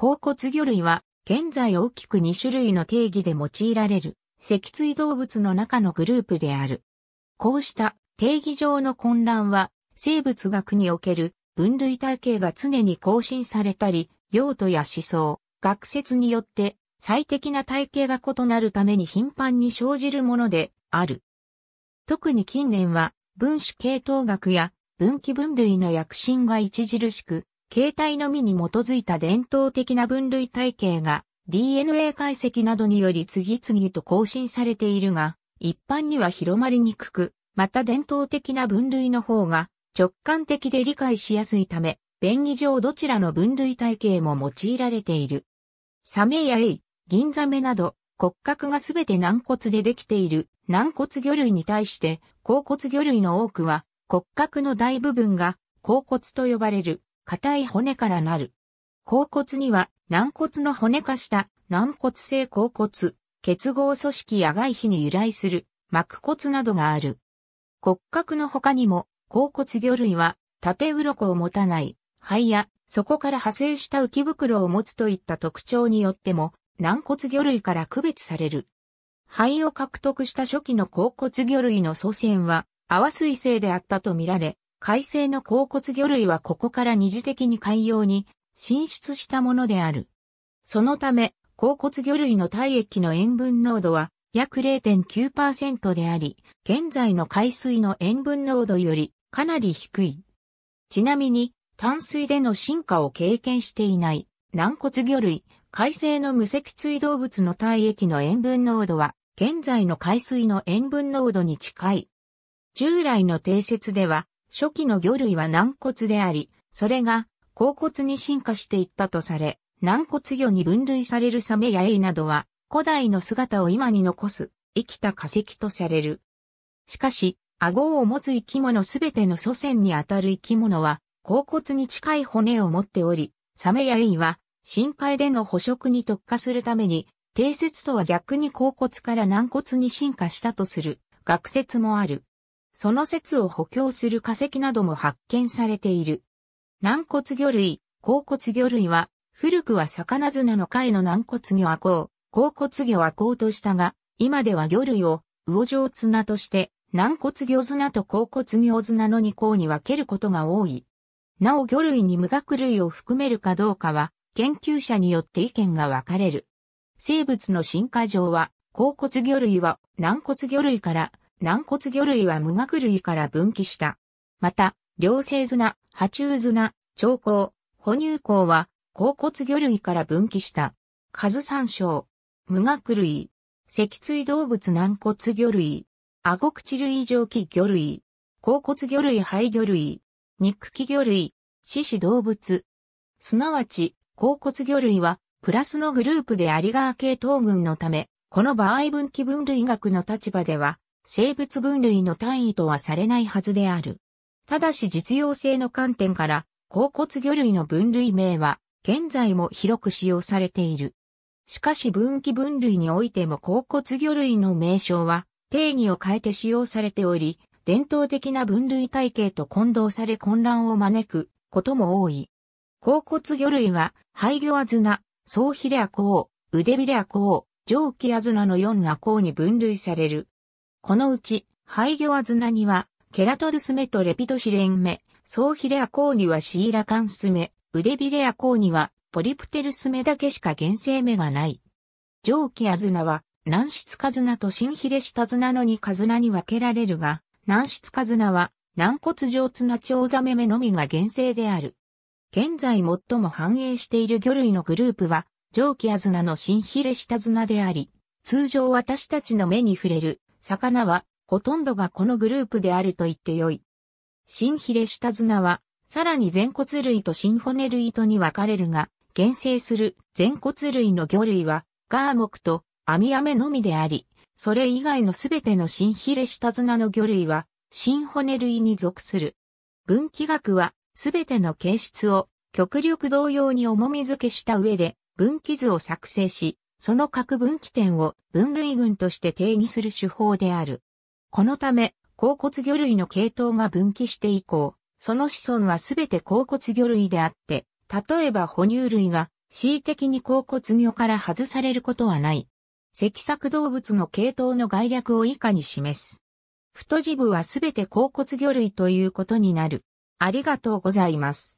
甲骨魚類は、現在大きく2種類の定義で用いられる、脊椎動物の中のグループである。こうした定義上の混乱は、生物学における分類体系が常に更新されたり、用途や思想、学説によって最適な体系が異なるために頻繁に生じるものである。特に近年は分子系統学や分岐分類の躍進が著しく、形態のみに基づいた伝統的な分類体系が DNA 解析などにより次々と更新されているが、一般には広まりにくく、また伝統的な分類の方が直感的で理解しやすいため、便宜上どちらの分類体系も用いられている。サメやエイ、銀ザメなど骨格がすべて軟骨でできている軟骨魚類に対して、甲骨魚類の多くは骨格の大部分が甲骨と呼ばれる硬い骨からなる。甲骨には軟骨の骨化した軟骨性甲骨、結合組織や外皮に由来する膜骨などがある。骨格の他にも甲骨魚類は縦鱗を持たない肺やそこから派生した浮き袋を持つといった特徴によっても軟骨魚類から区別される。肺を獲得した初期の甲骨魚類の祖先は泡水性であったとみられ、海星の甲骨魚類はここから二次的に海洋に進出したものである。そのため、甲骨魚類の体液の塩分濃度は約0.9%であり、現在の海水の塩分濃度よりかなり低い。ちなみに、淡水での進化を経験していない軟骨魚類、海星の無脊椎動物の体液の塩分濃度は、現在の海水の塩分濃度に近い。従来の定説では、初期の魚類は軟骨であり、それが、甲骨に進化していったとされ、軟骨魚に分類されるサメやエイなどは、古代の姿を今に残す、生きた化石とされる。しかし、顎を持つ生き物すべての祖先にあたる生き物は、甲骨に近い骨を持っており、サメやエイは、深海での捕食に特化するために、定説とは逆に甲骨から軟骨に進化したとする、学説もある。その説を補強する化石なども発見されている。軟骨魚類、甲骨魚類は、古くは魚綱の貝の軟骨魚は甲、甲骨魚は甲としたが、今では魚類を魚状綱として、軟骨魚綱と甲骨魚綱の二項に分けることが多い。なお魚類に無学類を含めるかどうかは、研究者によって意見が分かれる。生物の進化上は、甲骨魚類は軟骨魚類から軟骨魚類は無学類から分岐した。また、両生綱、波中綱、長甲、哺乳口は、甲骨魚類から分岐した。数参照。無学類。脊椎動物軟骨魚類。顎口類蒸気魚類。甲骨魚類肺魚類。肉器魚類。獅子動物。すなわち、甲骨魚類は、プラスのグループでアリガー系統群のため、この場合分岐分類学の立場では、生物分類の単位とはされないはずである。ただし実用性の観点から、甲骨魚類の分類名は、現在も広く使用されている。しかし分岐分類においても甲骨魚類の名称は、定義を変えて使用されており、伝統的な分類体系と混同され混乱を招くことも多い。甲骨魚類は、廃魚アズナ、総ヒレアコウ、腕ビレアコウ、蒸気アズナの4アコウに分類される。このうち、ハイギョアズナには、ケラトルスメとレピドシレンメ、ソウヒレアコウにはシーラカンスメ、ウデビレアコウにはポリプテルスメだけしか原生目がない。蒸気アズナは、軟質カズナと新ヒレシタズナの2カズナに分けられるが、軟質カズナは、軟骨上ツナチョウザメ目のみが原生である。現在最も繁栄している魚類のグループは、蒸気アズナの新ヒレシタズナであり、通常私たちの目に触れる魚は、ほとんどがこのグループであると言ってよい。新ヒレシタズナは、さらに全骨類と新骨類とに分かれるが、現生する全骨類の魚類は、ガーモクとアミアメのみであり、それ以外のすべての新ヒレシタズナの魚類は、新骨類に属する。分岐学は、すべての形質を極力同様に重み付けした上で、分岐図を作成し、その各分岐点を分類群として定義する手法である。このため、甲骨魚類の系統が分岐して以降、その子孫はすべて甲骨魚類であって、例えば哺乳類が恣意的に甲骨魚から外されることはない。脊索動物の系統の概略を以下に示す。太字部はすべて甲骨魚類ということになる。ありがとうございます。